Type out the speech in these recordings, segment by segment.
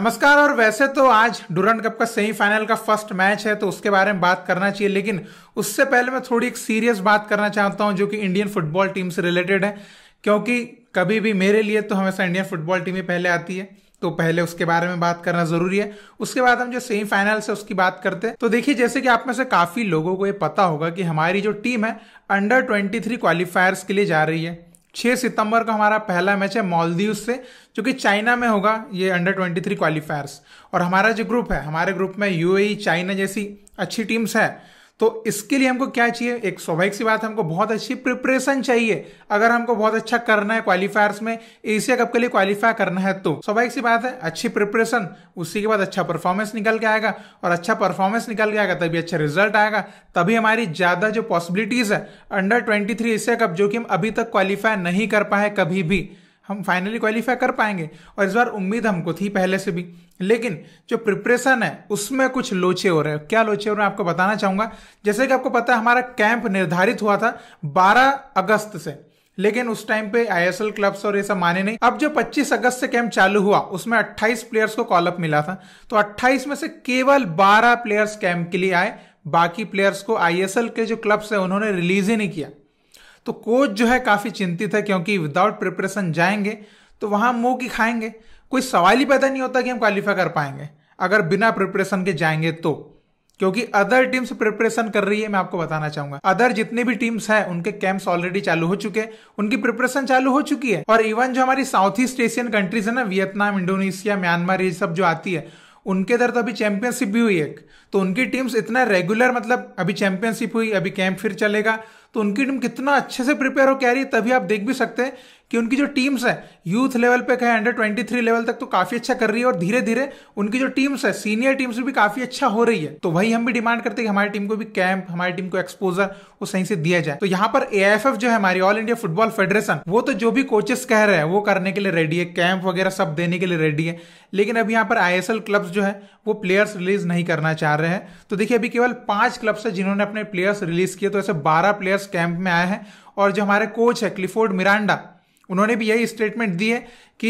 नमस्कार और वैसे तो आज डुरंड कप का सेमीफाइनल का फर्स्ट मैच है तो उसके बारे में बात करना चाहिए लेकिन उससे पहले मैं थोड़ी एक सीरियस बात करना चाहता हूं जो कि इंडियन फुटबॉल टीम से रिलेटेड है क्योंकि कभी भी मेरे लिए तो हमेशा इंडियन फुटबॉल टीम ही पहले आती है तो पहले उसके बारे में बात करना जरूरी है उसके बाद हम जो सेमीफाइनल से उसकी बात करते हैं तो देखिए जैसे कि आप में से काफी लोगों को ये पता होगा कि हमारी जो टीम है अंडर ट्वेंटी थ्री क्वालिफायर्स के लिए जा रही है 6 सितंबर को हमारा पहला मैच है मालदीव से जो कि चाइना में होगा ये अंडर 23 क्वालिफायर्स और हमारा जो ग्रुप है हमारे ग्रुप में यूएई चाइना e, जैसी अच्छी टीम्स है तो इसके लिए हमको क्या चाहिए एक स्वाभाविक सी बात हमको बहुत अच्छी प्रिपरेशन चाहिए अगर हमको बहुत अच्छा करना है क्वालिफायर्स में एशिया कप के लिए क्वालिफाई करना है तो स्वाभाविक सी बात है अच्छी प्रिपरेशन उसी के बाद अच्छा परफॉर्मेंस निकल के आएगा और अच्छा परफॉर्मेंस निकल के आएगा तभी अच्छा रिजल्ट आएगा तभी हमारी ज्यादा जो पॉसिबिलिटीज है अंडर ट्वेंटी एशिया कप जो कि हम अभी तक क्वालिफाई नहीं कर पाए कभी भी हम फाइनली क्वालिफाई कर पाएंगे और इस बार उम्मीद हमको थी पहले से भी लेकिन जो प्रिपरेशन है उसमें कुछ लोचे हो रहे हैं क्या लोचे हो रहे हैं आपको बताना चाहूंगा जैसे कि आपको पता है हमारा कैंप निर्धारित हुआ था 12 अगस्त से लेकिन उस टाइम पे आईएसएल क्लब्स और ये सब माने नहीं अब जो 25 अगस्त से कैंप चालू हुआ उसमें 28 प्लेयर्स को कॉलअप मिला था तो 28 में से केवल 12 प्लेयर्स कैंप के लिए आए बाकी प्लेयर्स को आईएसएल के जो क्लब्स है उन्होंने रिलीज ही नहीं किया तो कोच जो है काफ़ी चिंतित है क्योंकि विदाउट प्रिपरेशन जाएंगे तो वहां मुंह की खाएंगे कोई सवाल ही पैदा नहीं होता कि हम क्वालिफाई कर पाएंगे अगर बिना प्रिपरेशन के जाएंगे तो क्योंकि अदर टीम्स प्रिपरेशन कर रही है मैं आपको बताना चाहूंगा अदर जितने भी टीम्स हैं उनके कैंप्स ऑलरेडी चालू हो चुके हैं उनकी प्रिपरेशन चालू हो चुकी है और इवन जो हमारी साउथ ईस्ट एशियन कंट्रीज है ना वियतनाम इंडोनेशिया म्यांमार ये सब जो आती है उनके इधर तो अभी चैंपियनशिप भी हुई है तो उनकी टीम्स इतना रेगुलर मतलब अभी चैंपियनशिप हुई अभी कैंप फिर चलेगा तो उनकी टीम कितना अच्छे से प्रिपेयर हो कह रही है तभी आप देख भी सकते हैं कि उनकी जो टीम्स है यूथ लेवल पे कहें अंडर ट्वेंटी थ्री लेवल तक तो काफी अच्छा कर रही है और धीरे धीरे उनकी जो टीम्स है सीनियर टीम्स भी काफी अच्छा हो रही है तो वही हम भी डिमांड करते हैं कि हमारी टीम को भी कैंप हमारी टीम को एक्सपोजर वो सही से दिया जाए तो यहाँ पर ए जो है हमारी ऑल इंडिया फुटबॉल फेडरेशन वो तो जो भी कोचेस कह रहे हैं वो करने के लिए रेडी है कैंप वगैरह सब देने के लिए रेडी है लेकिन अब यहाँ पर आई क्लब्स जो है वो प्लेयर्स रिलीज नहीं करना चाह मार रहे हैं तो देखिए अभी केवल पांच क्लब्स है जिन्होंने अपने प्लेयर्स रिलीज किए तो ऐसे बारह प्लेयर्स कैंप में आए हैं और जो हमारे कोच है क्लिफोर्ड मिरांडा उन्होंने भी यही स्टेटमेंट दी है कि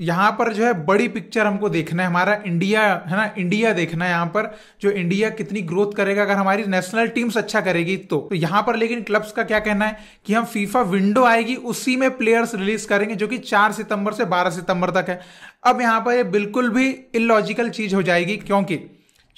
यहाँ पर जो है बड़ी पिक्चर हमको देखना है हमारा इंडिया है ना इंडिया देखना है यहाँ पर जो इंडिया कितनी ग्रोथ करेगा अगर हमारी नेशनल टीम्स अच्छा करेगी तो, तो यहाँ पर लेकिन क्लब्स का क्या कहना है कि हम फीफा विंडो आएगी उसी में प्लेयर्स रिलीज करेंगे जो कि चार सितंबर से बारह सितंबर तक है अब यहाँ पर ये बिल्कुल भी इलॉजिकल चीज हो जाएगी क्योंकि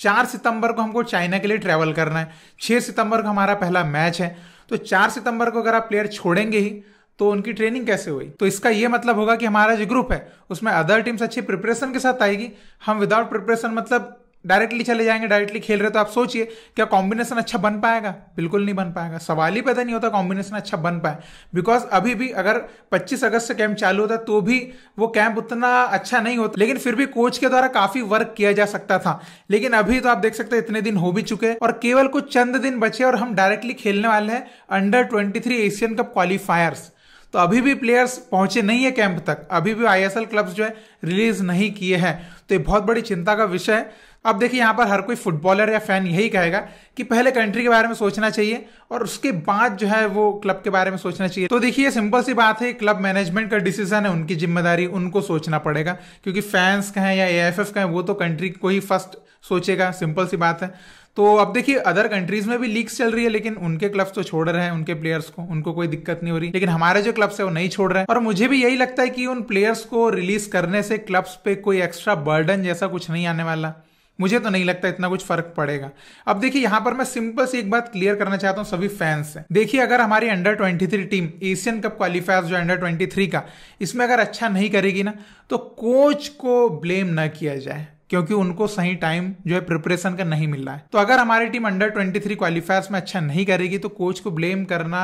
चार सितंबर को हमको चाइना के लिए ट्रैवल करना है छः सितंबर को हमारा पहला मैच है तो चार सितंबर को अगर आप प्लेयर छोड़ेंगे ही तो उनकी ट्रेनिंग कैसे हुई तो इसका यह मतलब होगा कि हमारा जो ग्रुप है उसमें अदर टीम्स अच्छी प्रिपरेशन के साथ आएगी हम विदाउट प्रिपरेशन मतलब डायरेक्टली चले जाएंगे डायरेक्टली खेल रहे तो आप सोचिए क्या कॉम्बिनेशन अच्छा बन पाएगा बिल्कुल नहीं बन पाएगा सवाल ही पैदा नहीं होता कॉम्बिनेशन अच्छा बन पाए बिकॉज अभी भी अगर 25 अगस्त से कैंप चालू होता तो भी वो कैंप उतना अच्छा नहीं होता लेकिन फिर भी कोच के द्वारा काफी वर्क किया जा सकता था लेकिन अभी तो आप देख सकते हैं इतने दिन हो भी चुके और केवल कुछ चंद दिन बचे और हम डायरेक्टली खेलने वाले हैं under twenty Asian Cup qualifiers तो अभी भी प्लेयर्स पहुंचे नहीं है कैंप तक अभी भी आईएसएल क्लब्स जो है रिलीज नहीं किए हैं तो ये बहुत बड़ी चिंता का विषय है अब देखिए यहाँ पर हर कोई फुटबॉलर या फैन यही कहेगा कि पहले कंट्री के बारे में सोचना चाहिए और उसके बाद जो है वो क्लब के बारे में सोचना चाहिए तो देखिए सिंपल सी बात है क्लब मैनेजमेंट का डिसीजन है उनकी जिम्मेदारी उनको सोचना पड़ेगा क्योंकि फैंस का है या ए का है वो तो कंट्री को ही फर्स्ट सोचेगा सिंपल सी बात है तो अब देखिए अदर कंट्रीज में भी लीग्स चल रही है लेकिन उनके क्लब्स तो छोड़ रहे हैं उनके प्लेयर्स को उनको कोई दिक्कत नहीं हो रही लेकिन हमारे जो क्लब्स है वो नहीं छोड़ रहे हैं और मुझे भी यही लगता है कि उन प्लेयर्स को रिलीज करने से क्लब्स पे कोई एक्स्ट्रा बर्डन जैसा कुछ नहीं आने वाला मुझे तो नहीं लगता इतना कुछ फर्क पड़ेगा अब देखिए यहां पर मैं सिंपल सी एक बात क्लियर करना चाहता हूं सभी फैंस से देखिए अगर हमारी under 23 team Asian Cup qualifiers जो अंडर 23 का इसमें अगर अच्छा नहीं करेगी ना तो कोच को ब्लेम ना किया जाए क्योंकि उनको सही टाइम जो है प्रिपरेशन का नहीं मिल रहा है तो अगर हमारी टीम अंडर 23 क्वालिफायर्स में अच्छा नहीं करेगी तो कोच को ब्लेम करना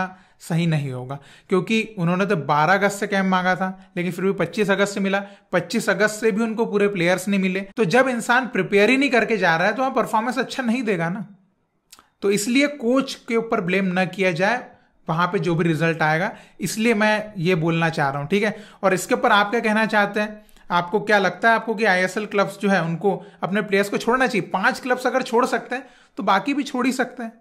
सही नहीं होगा क्योंकि उन्होंने तो 12 अगस्त से कैंप मांगा था लेकिन फिर भी 25 अगस्त से मिला 25 अगस्त से भी उनको पूरे प्लेयर्स नहीं मिले तो जब इंसान प्रिपेयर ही नहीं करके जा रहा है तो वहां परफॉर्मेंस अच्छा नहीं देगा ना तो इसलिए कोच के ऊपर ब्लेम ना किया जाए वहां पे जो भी रिजल्ट आएगा इसलिए मैं ये बोलना चाह रहा हूं ठीक है और इसके ऊपर आप क्या कहना चाहते हैं आपको क्या लगता है आपको कि आईएसएल क्लब्स जो है उनको अपने प्लेयर्स को छोड़ना चाहिए पांच क्लब्स अगर छोड़ सकते हैं तो बाकी भी छोड़ ही सकते हैं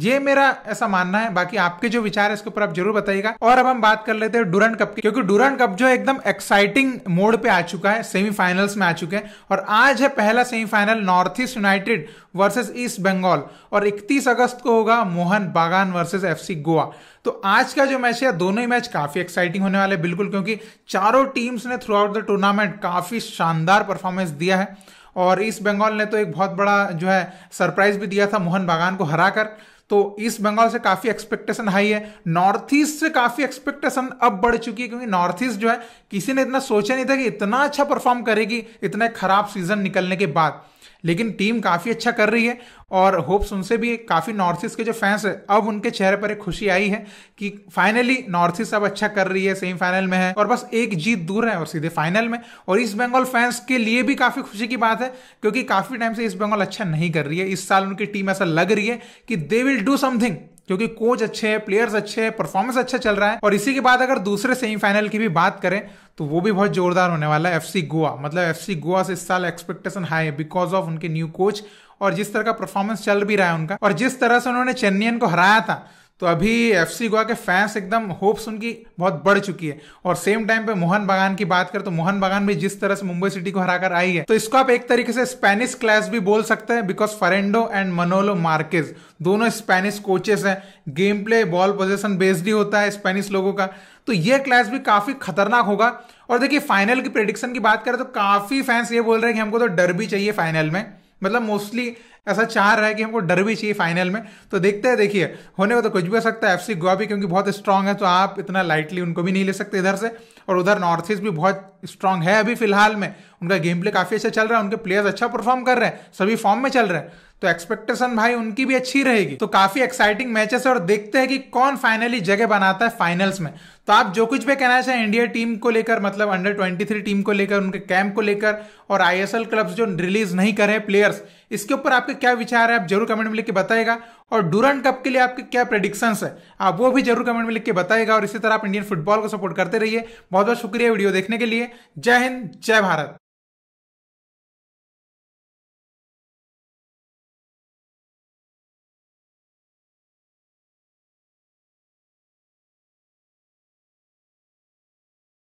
ये मेरा ऐसा मानना है बाकी आपके जो विचार है इसके ऊपर आप जरूर बताइएगा और अब हम बात कर लेते हैं डूरन कप की क्योंकि डूरन कप जो है एकदम एक्साइटिंग मोड पे आ चुका है सेमीफाइनल्स में आ चुके हैं और आज है पहला semifinal North East United versus East Bengal और 31 अगस्त को होगा मोहन बागान वर्सेज एफ गोवा तो आज का जो मैच है दोनों ही मैच काफी एक्साइटिंग होने वाले बिल्कुल क्योंकि चारों टीम्स ने थ्रू आउट द टूर्नामेंट काफी शानदार परफॉर्मेंस दिया है और ईस्ट बंगाल ने तो एक बहुत बड़ा जो है सरप्राइज भी दिया था मोहन बागान को हराकर तो ईस्ट बंगाल से काफी एक्सपेक्टेशन हाई है नॉर्थ ईस्ट से काफी एक्सपेक्टेशन अब बढ़ चुकी है क्योंकि नॉर्थ ईस्ट जो है किसी ने इतना सोचा नहीं था कि इतना अच्छा परफॉर्म करेगी इतने खराब सीजन निकलने के बाद लेकिन टीम काफ़ी अच्छा कर रही है और होप्स उनसे भी काफ़ी नॉर्थ ईस्ट के जो फैंस है अब उनके चेहरे पर एक खुशी आई है कि फाइनली नॉर्थ ईस्ट अब अच्छा कर रही है सेमीफाइनल में है और बस एक जीत दूर है और सीधे फाइनल में और ईस्ट बंगाल फैंस के लिए भी काफ़ी खुशी की बात है क्योंकि काफ़ी टाइम से ईस्ट बंगाल अच्छा नहीं कर रही है इस साल उनकी टीम ऐसा लग रही है कि दे विल डू समथिंग क्योंकि कोच अच्छे हैं प्लेयर्स अच्छे हैं परफॉर्मेंस अच्छा चल रहा है और इसी के बाद अगर दूसरे सेमीफाइनल की भी बात करें तो वो भी बहुत जोरदार होने वाला है एफसी गोवा मतलब एफसी गोवा से इस साल एक्सपेक्टेशन हाई है बिकॉज ऑफ उनके न्यू कोच और जिस तरह का परफॉर्मेंस चल भी रहा है उनका और जिस तरह से उन्होंने चेन्नईन को हराया था तो अभी एफ सी गोवा के फैंस एकदम होप्स उनकी बहुत बढ़ चुकी है और सेम टाइम पे मोहन बागान की बात करें तो मोहन बागान भी जिस तरह से मुंबई सिटी को हराकर आई है तो इसको आप एक तरीके से स्पेनिश क्लास भी बोल सकते हैं because Ferrando and Manolo Marquez दोनों स्पेनिश कोचेस हैं game play ball position based ही होता है स्पेनिश लोगों का तो ये क्लास भी काफी खतरनाक होगा और देखिए फाइनल की प्रेडिक्शन की बात करें तो काफी फैंस ये बोल रहे हैं कि हमको तो डर भी चाहिए फाइनल में मतलब मोस्टली ऐसा चाह रहा है कि हमको डर भी चाहिए फाइनल में तो देखते हैं देखिए होने को तो कुछ भी हो सकता है एफसी गोवा भी क्योंकि बहुत स्ट्रांग है तो आप इतना लाइटली उनको भी नहीं ले सकते इधर से और उधर नॉर्थ ईस्ट भी बहुत स्ट्रांग है अभी फिलहाल में उनका गेम प्ले काफ़ी अच्छा चल रहा है उनके प्लेयर्स अच्छा परफॉर्म कर रहे हैं सभी फॉर्म में चल रहे हैं तो एक्सपेक्टेशन भाई उनकी भी अच्छी रहेगी तो काफी एक्साइटिंग मैचेस और देखते हैं कि कौन फाइनली जगह बनाता है फाइनल्स में तो आप जो कुछ भी कहना चाहें इंडिया टीम को लेकर मतलब अंडर 23 टीम को लेकर उनके कैंप को लेकर और आईएसएल क्लब्स जो रिलीज नहीं करे प्लेयर्स इसके ऊपर आपके क्या विचार है आप जरूर कमेंट में लिख के बताएगा और डूरन कप के लिए आपके क्या प्रडिक्शंस है आप वो भी जरूर कमेंट में लिख के बताएगा और इसी तरह आप इंडियन फुटबॉल को सपोर्ट करते रहिए बहुत बहुत शुक्रिया वीडियो देखने के लिए जय हिंद जय भारत